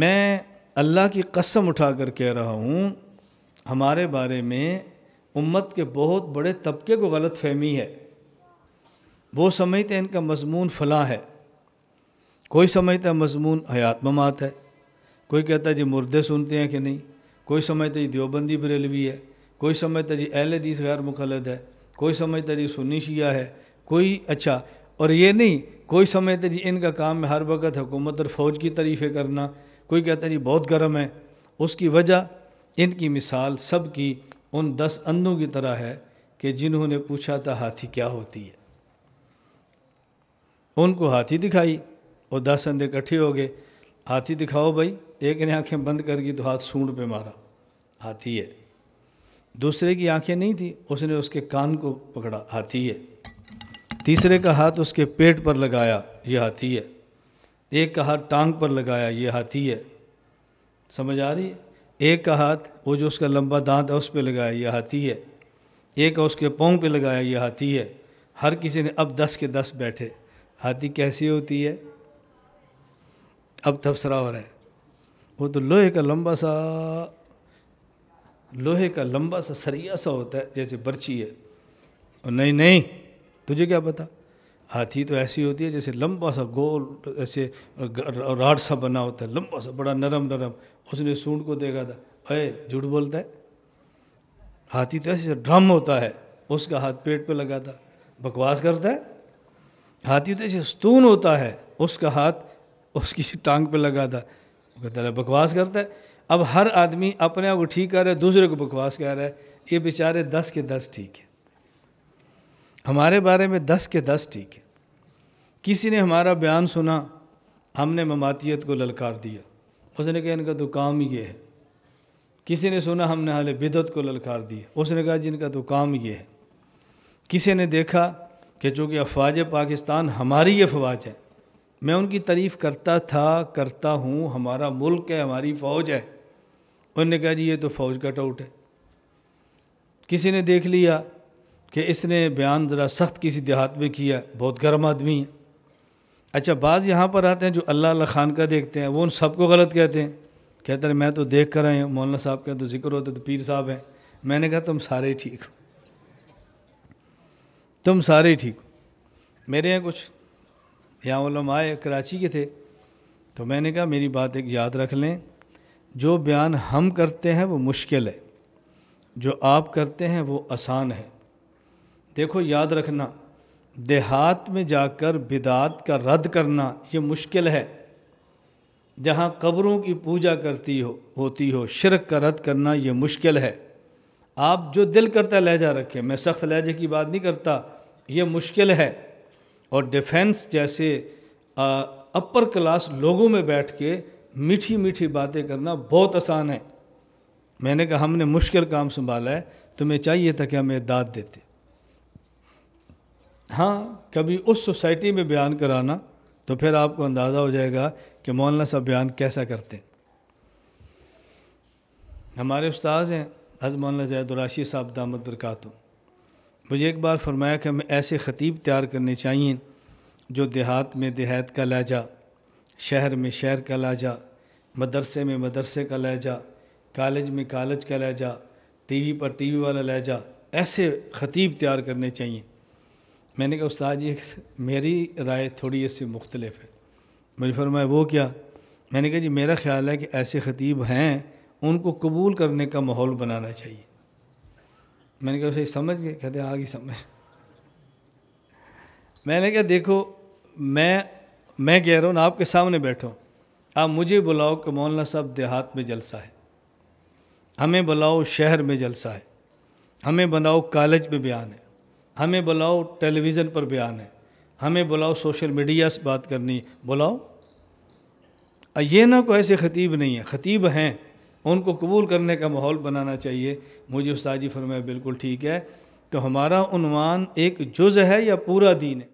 میں اللہ کی قسم اٹھا کر کہہ رہا ہوں ہمارے بارے میں امت کے بہت بڑے طبقے کو غلط فہمی ہے وہ سمجھتے ان کا مضمون فلاں ہے کوئی سمجھتا ہے مضمون حیات ممات ہے کوئی کہتا ہے جی مردے سنتے ہیں کہ نہیں کوئی سمجھتا جی دیوبندی بریلوی ہے کوئی سمجھتا جی اہل حدیث غیر مخلد ہے کوئی سمجھتا ہے جی شیعہ ہے کوئی اچھا اور یہ نہیں کوئی سمجھتا جی ان کا کام ہر وقت حکومت اور فوج کی تعریفیں کرنا کوئی کہتا ہے یہ جی بہت گرم ہے اس کی وجہ ان کی مثال سب کی ان دس اندوں کی طرح ہے کہ جنہوں نے پوچھا تھا ہاتھی کیا ہوتی ہے ان کو ہاتھی دکھائی اور دس اندھے کٹھے ہو گئے ہاتھی دکھاؤ بھائی ایک نے آنکھیں بند کر گئی تو ہاتھ سونڈ پہ مارا ہاتھی ہے دوسرے کی آنکھیں نہیں تھیں اس نے اس کے کان کو پکڑا ہاتھی ہے تیسرے کا ہاتھ اس کے پیٹ پر لگایا یہ ہاتھی ہے ایک کا ہاتھ ٹانگ پر لگایا یہ ہاتھی ہے سمجھ آ رہی ہے ایک کا ہاتھ وہ جو اس کا لمبا دانت ہے اس پہ لگایا یہ ہاتھی ہے ایک اس کے پونگ پہ لگایا یہ ہاتھی ہے ہر کسی نے اب دس کے دس بیٹھے ہاتھی کیسی ہوتی ہے اب تبصرہ ہو رہا ہے وہ تو لوہے کا لمبا سا لوہے کا لمبا سا سریا سا ہوتا ہے جیسے برچی ہے اور نہیں نہیں تجھے کیا پتا ہاتھی تو ایسی ہوتی ہے جیسے لمبا سا گول ایسے راڈ سا بنا ہوتا ہے لمبا سا بڑا نرم نرم اس نے سونڈ کو دیکھا تھا اے جھوٹ بولتا ہے ہاتھی تو ایسے ڈرم ہوتا ہے اس کا ہاتھ پیٹ پہ لگا تھا بکواس کرتا ہے ہاتھی تو ایسے ستون ہوتا ہے اس کا ہاتھ اس کی ٹانگ پہ لگا تھا وہ کہتا ہے بکواس کرتا ہے اب ہر آدمی اپنے آپ کو ٹھیک کر رہا ہے دوسرے کو بکواس کہہ رہا ہے یہ بیچارے دس کے دس ٹھیک ہے ہمارے بارے میں دس کے دس ٹھیک ہے کسی نے ہمارا بیان سنا ہم نے مماتیت کو للکار دیا اس نے کہا ان کا تو کام یہ ہے کسی نے سنا ہم نے حال بدعت کو للکار دیا اس نے کہا جن جی، کا تو کام یہ ہے کسی نے دیکھا کہ چونکہ افواج پاکستان ہماری افواج ہے میں ان کی تعریف کرتا تھا کرتا ہوں ہمارا ملک ہے ہماری فوج ہے انہوں نے کہا جی یہ تو فوج کٹ آؤٹ ہے کسی نے دیکھ لیا کہ اس نے بیان ذرا سخت کسی دیہات میں کیا بہت گرم آدمی ہے اچھا بعض یہاں پر آتے ہیں جو اللہ اللہ خان کا دیکھتے ہیں وہ ان سب کو غلط کہتے ہیں کہتے ہیں میں تو دیکھ کر آئے مولانا صاحب کا تو ذکر ہوتے تو پیر صاحب ہیں میں نے کہا تم سارے ہی ٹھیک ہو تم سارے ہی ٹھیک ہو میرے یہاں کچھ یہاں علماء آئے کراچی کے تھے تو میں نے کہا میری بات ایک یاد رکھ لیں جو بیان ہم کرتے ہیں وہ مشکل ہے جو آپ کرتے ہیں وہ آسان ہے دیکھو یاد رکھنا دیہات میں جا کر بدعت کا رد کرنا یہ مشکل ہے جہاں قبروں کی پوجا کرتی ہو ہوتی ہو شرک کا رد کرنا یہ مشکل ہے آپ جو دل کرتا لہجہ رکھیں میں سخت لہجے کی بات نہیں کرتا یہ مشکل ہے اور ڈیفینس جیسے اپر کلاس لوگوں میں بیٹھ کے میٹھی میٹھی باتیں کرنا بہت آسان ہے میں نے کہا ہم نے مشکل کام سنبھالا ہے تمہیں چاہیے تھا کہ ہمیں داد دیتے ہاں کبھی اس سوسائٹی میں بیان کرانا تو پھر آپ کو اندازہ ہو جائے گا کہ مولانا صاحب بیان کیسا کرتے ہیں ہمارے استاد ہیں حضرت مولانا زید الراشی صاحب دامت دامدرکاتم مجھے ایک بار فرمایا کہ ہمیں ایسے خطیب تیار کرنے چاہئیں جو دیہات میں دیہات کا لہجہ شہر میں شہر کا لہجہ مدرسے میں مدرسے کا لہجہ کالج میں کالج کا لہجہ ٹی وی پر ٹی وی والا لہجہ ایسے خطیب تیار کرنے چاہئیں میں نے کہا استاد جی میری رائے تھوڑی اس سے مختلف ہے مجھے فرمایا وہ کیا میں نے کہا جی میرا خیال ہے کہ ایسے خطیب ہیں ان کو قبول کرنے کا ماحول بنانا چاہیے میں نے کہا اسے سمجھ گئے کہتے آ گئی سمجھ میں نے کہا دیکھو میں میں کہہ رہا ہوں آپ کے سامنے بیٹھو آپ مجھے بلاؤ کہ مولانا صاحب دیہات میں جلسہ ہے ہمیں بلاؤ شہر میں جلسہ ہے ہمیں بناؤ کالج میں بیان ہے ہمیں بلاؤ ٹیلی ویژن پر بیان ہے ہمیں بلاؤ سوشل میڈیا سے بات کرنی بلاؤ یہ نہ کوئی ایسے خطیب نہیں ہیں خطیب ہیں ان کو قبول کرنے کا ماحول بنانا چاہیے مجھے جی فرمایا بالکل ٹھیک ہے تو ہمارا عنوان ایک جز ہے یا پورا دین ہے